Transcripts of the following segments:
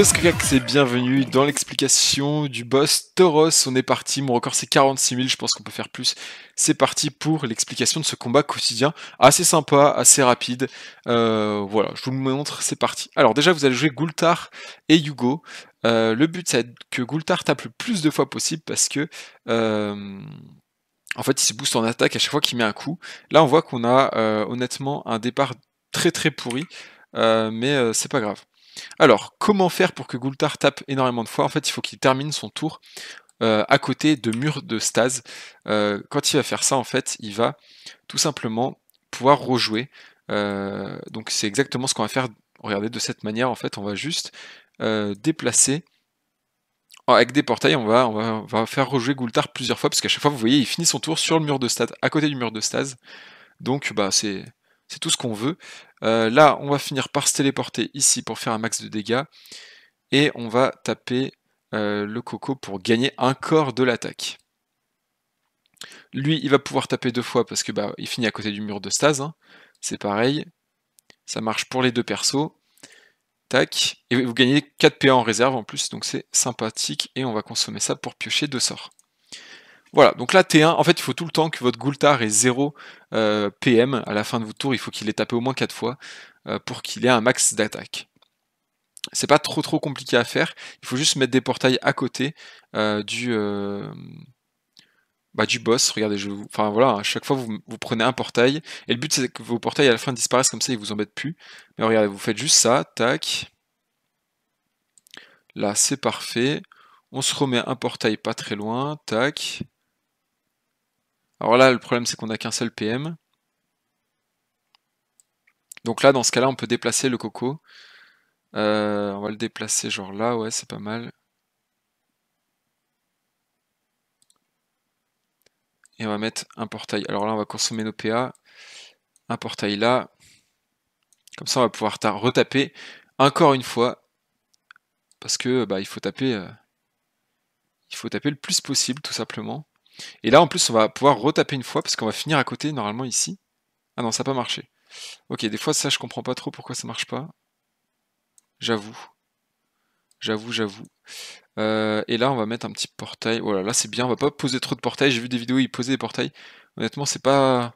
que c'est, bienvenue dans l'explication du boss Tauros. On est parti, mon record c'est 46 000, je pense qu'on peut faire plus. C'est parti pour l'explication de ce combat quotidien, assez sympa, assez rapide. Euh, voilà, je vous le montre, c'est parti. Alors déjà vous allez jouer Goultar et Hugo euh, le but c'est que Goultar tape le plus de fois possible parce que... Euh, en fait, il se booste en attaque à chaque fois qu'il met un coup. Là, on voit qu'on a honnêtement un départ très très pourri, mais c'est pas grave. Alors, comment faire pour que Gultar tape énormément de fois En fait, il faut qu'il termine son tour euh, à côté de mur de stase. Euh, quand il va faire ça, en fait, il va tout simplement pouvoir rejouer. Euh, donc c'est exactement ce qu'on va faire. Regardez, de cette manière, en fait, on va juste déplacer oh, avec des portails, on va, on va, faire rejouer Gultar plusieurs fois, parce qu'à chaque fois, vous voyez, il finit son tour sur le mur de stade, à côté du mur de stase. Donc, bah, c'est c'est tout ce qu'on veut. Euh, là, on va finir par se téléporter ici pour faire un max de dégâts, et on va taper euh, le coco pour gagner un corps de l'attaque. Lui, il va pouvoir taper deux fois parce que bah, il finit à côté du mur de stase. Hein. C'est pareil. Ça marche pour les deux persos. Tac. Et vous gagnez 4 PA en réserve en plus, donc c'est sympathique. Et on va consommer ça pour piocher deux sorts. Voilà, donc là T1, en fait il faut tout le temps que votre Goultar ait 0 euh, PM à la fin de votre tour, il faut qu'il ait tapé au moins 4 fois euh, pour qu'il ait un max d'attaque. C'est pas trop trop compliqué à faire, il faut juste mettre des portails à côté euh, du, bah, du boss, regardez, je enfin voilà, à chaque fois vous, vous prenez un portail, et le but c'est que vos portails à la fin disparaissent comme ça, ils vous embêtent plus. Mais regardez, vous faites juste ça, tac. Là c'est parfait, on se remet un portail pas très loin, tac. Alors là, le problème, c'est qu'on n'a qu'un seul PM. Donc là, dans ce cas-là, on peut déplacer le coco. Euh, on va le déplacer genre là, ouais, c'est pas mal. Et on va mettre un portail. Alors là, on va consommer nos PA. Un portail là. Comme ça, on va pouvoir retaper encore une fois. Parce que bah, il faut taper. Euh, il faut taper le plus possible, tout simplement. Et là, en plus, on va pouvoir retaper une fois parce qu'on va finir à côté, normalement, ici. Ah non, ça n'a pas marché. Ok, des fois, ça, je comprends pas trop pourquoi ça marche pas. J'avoue. J'avoue, j'avoue. Euh, et là, on va mettre un petit portail. Voilà, oh là, c'est bien. On va pas poser trop de portails. J'ai vu des vidéos où ils posaient des portails. Honnêtement, c'est pas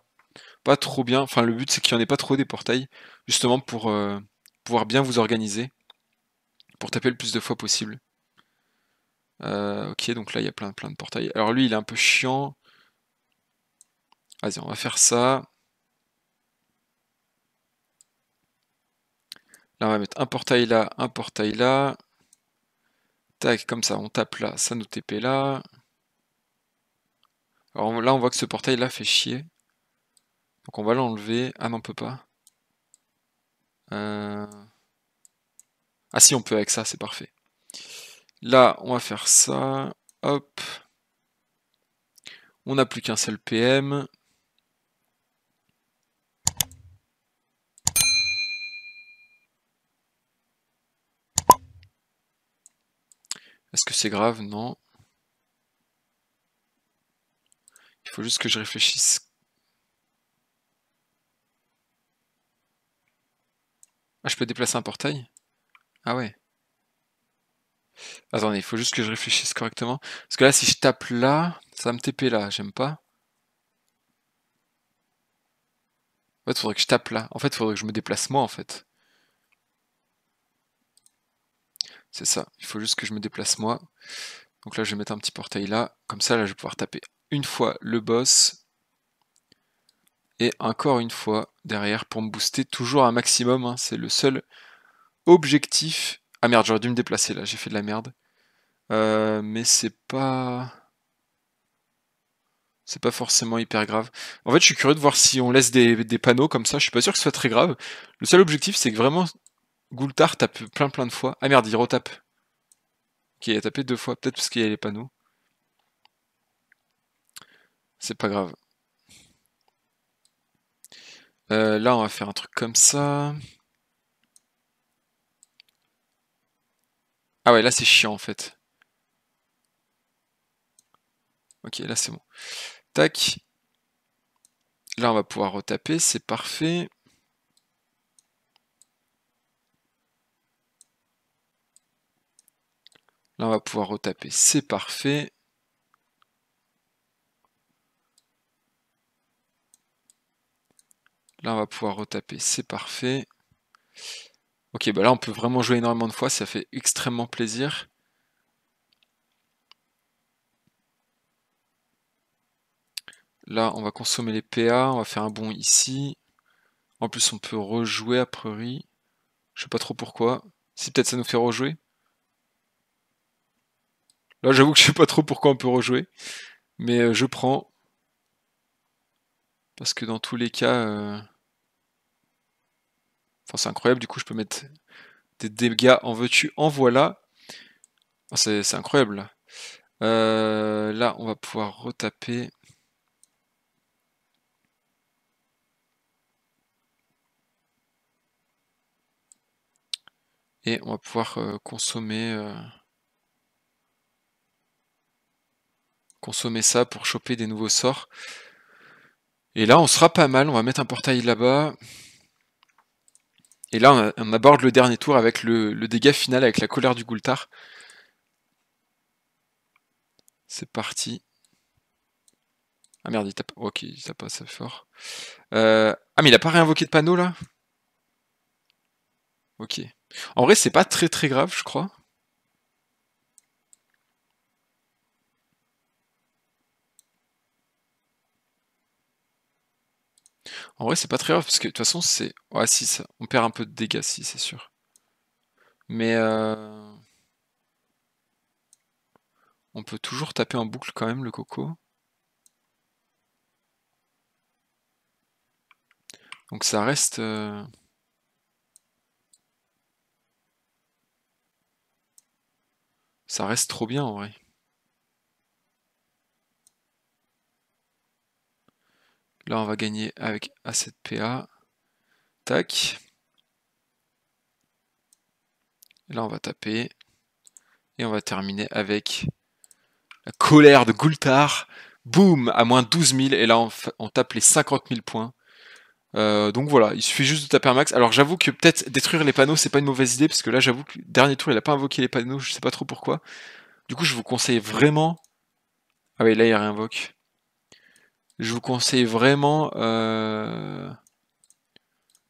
pas trop bien. Enfin, le but, c'est qu'il n'y en ait pas trop des portails, justement pour euh, pouvoir bien vous organiser, pour taper le plus de fois possible. Euh, ok, donc là, il y a plein, plein de portails. Alors lui, il est un peu chiant. Vas-y, on va faire ça. Là, on va mettre un portail là, un portail là. Tac, comme ça, on tape là, ça nous TP là. Alors là, on voit que ce portail là fait chier. Donc on va l'enlever. Ah non, on peut pas. Euh. Ah si, on peut avec ça, c'est parfait. Là, on va faire ça. Hop. On n'a plus qu'un seul PM. Est-ce que c'est grave Non. Il faut juste que je réfléchisse. Ah, je peux déplacer un portail Ah ouais. Attendez, il faut juste que je réfléchisse correctement. Parce que là, si je tape là, ça va me TP là, j'aime pas. En fait, il faudrait que je tape là. En fait, il faudrait que je me déplace moi, en fait. C'est ça, il faut juste que je me déplace moi. Donc là, je vais mettre un petit portail là. Comme ça, là, je vais pouvoir taper une fois le boss. Et encore une fois derrière pour me booster toujours un maximum. Hein. C'est le seul objectif ah merde, j'aurais dû me déplacer là, j'ai fait de la merde. Euh, mais c'est pas... C'est pas forcément hyper grave. En fait, je suis curieux de voir si on laisse des, panneaux comme ça. Je suis pas sûr que ce soit très grave. Le seul objectif, c'est que vraiment, Goultard tape plein plein de fois. Ah merde, il retape. Ok, il a tapé deux fois, peut-être parce qu'il y a les panneaux. C'est pas grave. Euh, là, on va faire un truc comme ça. Ah ouais, là c'est chiant en fait. Ok, là c'est bon. Tac. Là on va pouvoir retaper, c'est parfait. Là on va pouvoir retaper, c'est parfait. Là on va pouvoir retaper, c'est parfait. Ok, bah là on peut vraiment jouer énormément de fois, ça fait extrêmement plaisir. Là, on va consommer les PA, on va faire un bond ici. En plus, on peut rejouer a priori. Je sais pas trop pourquoi. Si peut-être ça nous fait rejouer. Là, j'avoue que je sais pas trop pourquoi on peut rejouer. Mais euh, je prends. Parce que dans tous les cas... Euh, c'est incroyable, du coup, je peux mettre des dégâts en veux-tu, en voilà. Ah, c'est incroyable. Euh, là. on va pouvoir retaper. Et on va pouvoir euh, consommer... Euh, consommer ça pour choper des nouveaux sorts. Et là, on sera pas mal. On va mettre un portail là-bas. Et là, on, aborde le dernier tour avec le, dégât final avec la colère du Goultar. C'est parti. Ah merde, il tape. Ok, il tape assez fort. Euh, ah mais il a pas réinvoqué de panneau là Ok. En vrai, c'est pas très très grave, je crois. En vrai, c'est pas très grave, parce que de toute façon, c'est... Ouais, si, on perd un peu de dégâts, si, c'est sûr. Mais... Euh, on peut toujours taper en boucle quand même, le coco. Donc ça reste... Euh, ça reste trop bien, en vrai. Là, on va gagner avec A7PA. Tac. là, on va taper. Et on va terminer avec la colère de Goultar. Boum À moins 12 000. Et là, on, tape les 50 000 points. Euh, donc voilà, il suffit juste de taper un max. Alors j'avoue que peut-être détruire les panneaux, c'est pas une mauvaise idée, parce que là j'avoue que dernier tour il a pas invoqué les panneaux, je sais pas trop pourquoi. Du coup je vous conseille vraiment. Ah oui, là il réinvoque je vous conseille vraiment euh,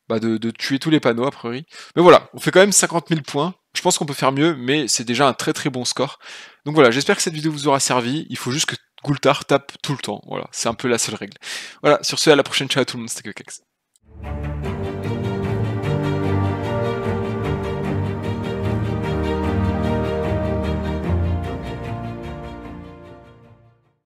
bah, de, tuer tous les panneaux a priori. Mais voilà, on fait quand même 50 000 points. Je pense qu'on peut faire mieux, mais c'est déjà un très très bon score. Donc voilà, j'espère que cette vidéo vous aura servi. Il faut juste que Goultard tape tout le temps. Voilà, c'est un peu la seule règle. Voilà, sur ce, à la prochaine. Ciao tout le monde, c'était Kekex.